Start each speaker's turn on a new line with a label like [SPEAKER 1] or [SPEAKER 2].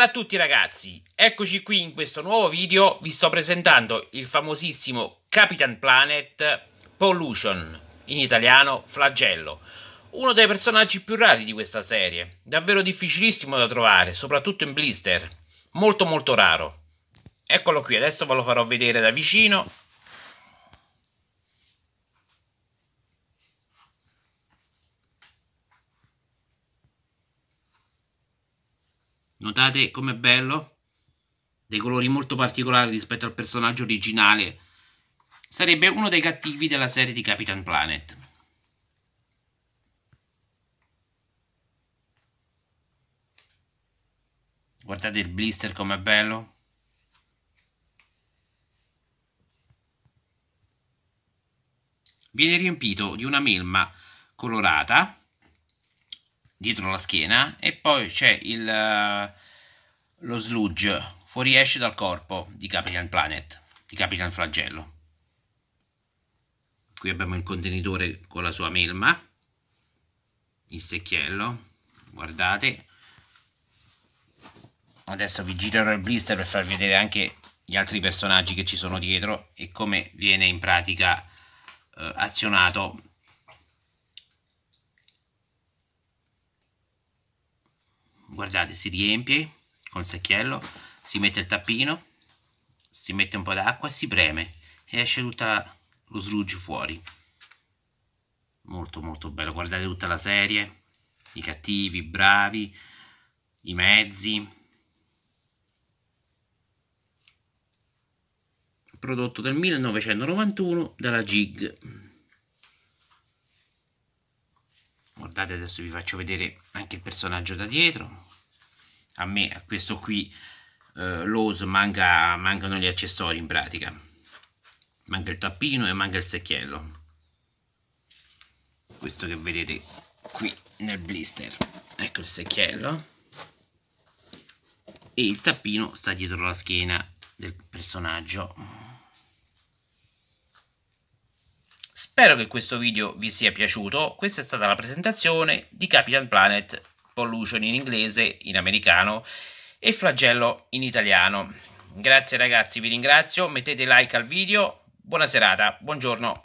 [SPEAKER 1] Bella a tutti ragazzi, eccoci qui in questo nuovo video, vi sto presentando il famosissimo Capitan Planet Pollution, in italiano flagello, uno dei personaggi più rari di questa serie, davvero difficilissimo da trovare, soprattutto in blister, molto molto raro. Eccolo qui, adesso ve lo farò vedere da vicino Notate com'è bello? Dei colori molto particolari rispetto al personaggio originale. Sarebbe uno dei cattivi della serie di Capitan Planet. Guardate il blister com'è bello. Viene riempito di una melma colorata dietro la schiena e poi c'è il, eh, lo sludge fuoriesce dal corpo di Capitan Planet, di Capitan Flagello. Qui abbiamo il contenitore con la sua melma, il secchiello, guardate. Adesso vi girerò il blister per far vedere anche gli altri personaggi che ci sono dietro e come viene in pratica eh, azionato guardate si riempie con il secchiello si mette il tappino si mette un po' d'acqua e si preme e esce tutto lo sludge fuori molto molto bello guardate tutta la serie i cattivi, i bravi i mezzi prodotto del 1991 dalla GIG guardate adesso vi faccio vedere anche il personaggio da dietro a me a questo qui eh, l'os manca, mancano gli accessori in pratica manca il tappino e manca il secchiello questo che vedete qui nel blister ecco il secchiello e il tappino sta dietro la schiena del personaggio Spero che questo video vi sia piaciuto, questa è stata la presentazione di Capitan Planet Pollution in inglese, in americano e Flagello in italiano. Grazie ragazzi, vi ringrazio, mettete like al video, buona serata, buongiorno.